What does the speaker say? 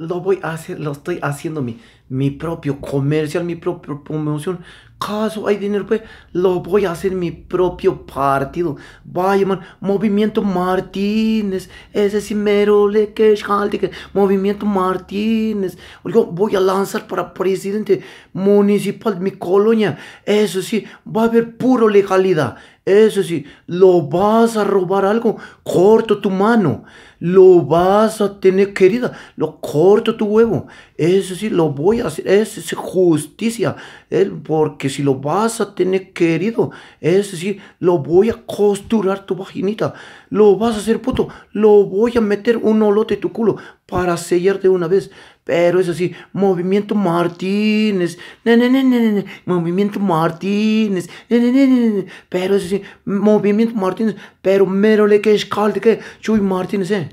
lo voy a hacer, lo estoy haciendo mi, mi propio comercial, mi propia promoción. Caso hay dinero, pues lo voy a hacer mi propio partido. Vaya, man, Movimiento Martínez, ese es mero le que Movimiento Martínez. Yo voy a lanzar para presidente municipal de mi colonia. Eso sí, va a haber puro legalidad. Eso sí, lo vas a robar algo, corto tu mano lo vas a tener, querida. Lo corto tu huevo. Eso sí, lo voy a hacer. Eso es justicia. Eh, porque si lo vas a tener, querido, es decir, lo voy a costurar tu vaginita. Lo vas a hacer, puto. Lo voy a meter un olote en tu culo para sellarte una vez. Pero es así, movimiento Martínez, movimiento Martínez, pero es así, movimiento Martínez, pero mero le que es calde que, chuy Martínez, eh.